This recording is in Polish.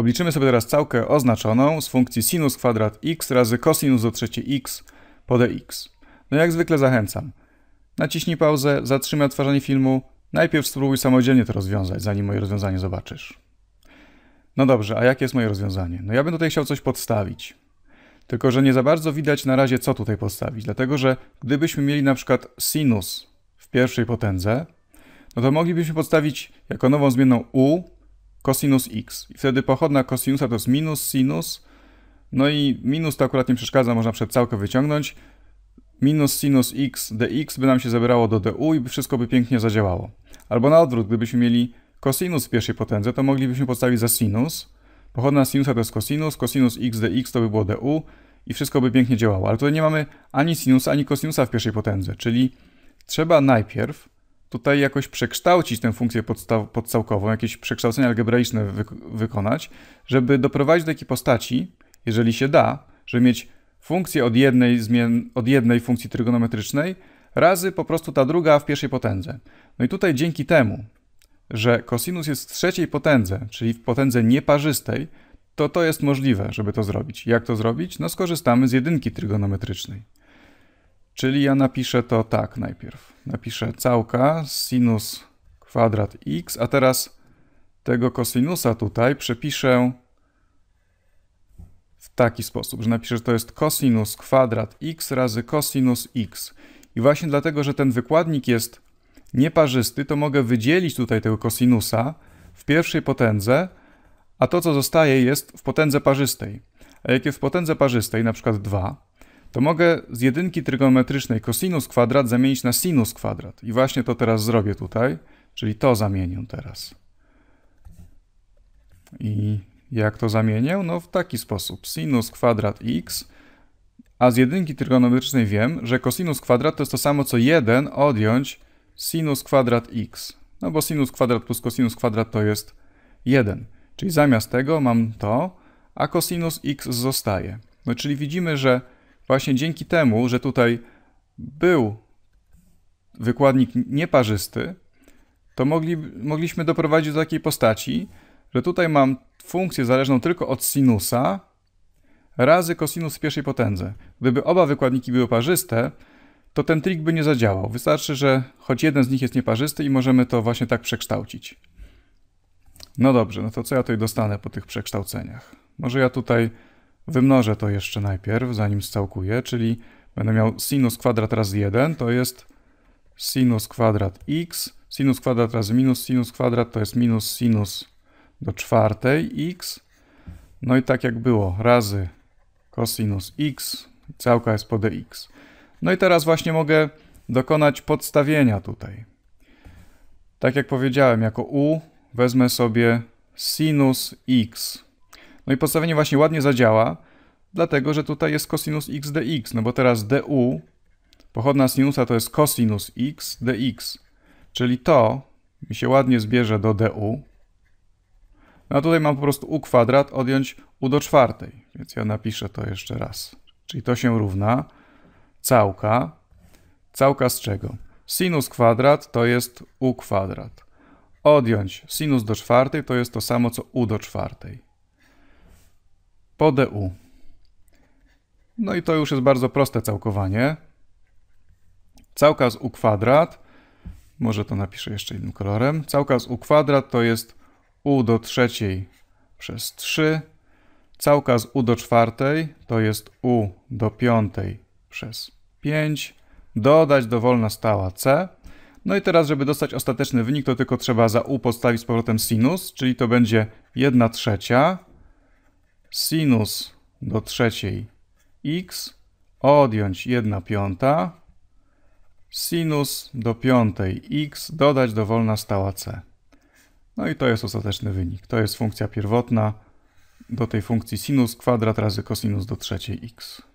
Obliczymy sobie teraz całkę oznaczoną z funkcji sinus kwadrat x razy cosinus do trzeciej x po dx. E no jak zwykle zachęcam. Naciśnij pauzę, zatrzymaj odtwarzanie filmu, najpierw spróbuj samodzielnie to rozwiązać, zanim moje rozwiązanie zobaczysz. No dobrze, a jakie jest moje rozwiązanie? No ja bym tutaj chciał coś podstawić. Tylko, że nie za bardzo widać na razie, co tutaj podstawić, dlatego, że gdybyśmy mieli na przykład sinus w pierwszej potędze, no to moglibyśmy podstawić jako nową zmienną u cosinus x. I wtedy pochodna cosinusa to jest minus sinus, no i minus to akurat nie przeszkadza, można przed całkę wyciągnąć. Minus sinus x dx by nam się zebrało do du i wszystko by pięknie zadziałało. Albo na odwrót, gdybyśmy mieli cosinus w pierwszej potędze, to moglibyśmy podstawić za sinus. Pochodna sinusa to jest cosinus, cosinus x dx to by było du i wszystko by pięknie działało. Ale tutaj nie mamy ani sinusa, ani cosinusa w pierwszej potędze, czyli trzeba najpierw tutaj jakoś przekształcić tę funkcję podcałkową, jakieś przekształcenia algebraiczne wy wykonać, żeby doprowadzić do takiej postaci, jeżeli się da, żeby mieć funkcję od jednej, od jednej funkcji trygonometrycznej razy po prostu ta druga w pierwszej potędze. No i tutaj dzięki temu, że kosinus jest w trzeciej potędze, czyli w potędze nieparzystej, to to jest możliwe, żeby to zrobić. Jak to zrobić? No skorzystamy z jedynki trygonometrycznej. Czyli ja napiszę to tak najpierw. Napiszę całka sinus kwadrat x, a teraz tego kosinusa tutaj przepiszę w taki sposób, że napiszę, że to jest kosinus kwadrat x razy kosinus x. I właśnie dlatego, że ten wykładnik jest nieparzysty, to mogę wydzielić tutaj tego kosinusa w pierwszej potędze, a to, co zostaje, jest w potędze parzystej. A jakie w potędze parzystej, na przykład 2, to mogę z jedynki trygonometrycznej cosinus kwadrat zamienić na sinus kwadrat. I właśnie to teraz zrobię tutaj, czyli to zamienię teraz. I jak to zamienię? No w taki sposób. Sinus kwadrat x, a z jedynki trygonometrycznej wiem, że cosinus kwadrat to jest to samo co 1 odjąć sinus kwadrat x. No bo sinus kwadrat plus cosinus kwadrat to jest 1. Czyli zamiast tego mam to, a cosinus x zostaje. No czyli widzimy, że właśnie dzięki temu, że tutaj był wykładnik nieparzysty, to mogli, mogliśmy doprowadzić do takiej postaci, że tutaj mam funkcję zależną tylko od sinusa razy kosinus w pierwszej potędze. Gdyby oba wykładniki były parzyste, to ten trik by nie zadziałał. Wystarczy, że choć jeden z nich jest nieparzysty i możemy to właśnie tak przekształcić. No dobrze, no to co ja tutaj dostanę po tych przekształceniach? Może ja tutaj Wymnożę to jeszcze najpierw, zanim scałkuję, czyli będę miał sinus kwadrat razy 1, to jest sinus kwadrat x, sinus kwadrat razy minus sinus kwadrat to jest minus sinus do czwartej x, no i tak jak było, razy cosinus x, całka jest po dx. No i teraz właśnie mogę dokonać podstawienia tutaj. Tak jak powiedziałem, jako u wezmę sobie sinus x no i podstawienie właśnie ładnie zadziała, dlatego że tutaj jest cosinus x dx, no bo teraz du, pochodna sinusa to jest cosinus x dx, czyli to mi się ładnie zbierze do du. No a tutaj mam po prostu u kwadrat odjąć u do czwartej, więc ja napiszę to jeszcze raz. Czyli to się równa całka, całka z czego? Sinus kwadrat to jest u kwadrat. Odjąć sinus do czwartej to jest to samo co u do czwartej po DU. No i to już jest bardzo proste całkowanie. Całka z U kwadrat, może to napiszę jeszcze innym kolorem. Całka z U kwadrat to jest U do trzeciej przez 3. Całka z U do czwartej to jest U do piątej przez 5. Dodać dowolna stała C. No i teraz, żeby dostać ostateczny wynik, to tylko trzeba za U podstawić z powrotem sinus, czyli to będzie 1 trzecia sinus do trzeciej x odjąć 1 piąta, sinus do piątej x dodać dowolna stała c. No i to jest ostateczny wynik. To jest funkcja pierwotna do tej funkcji sinus kwadrat razy kosinus do trzeciej x.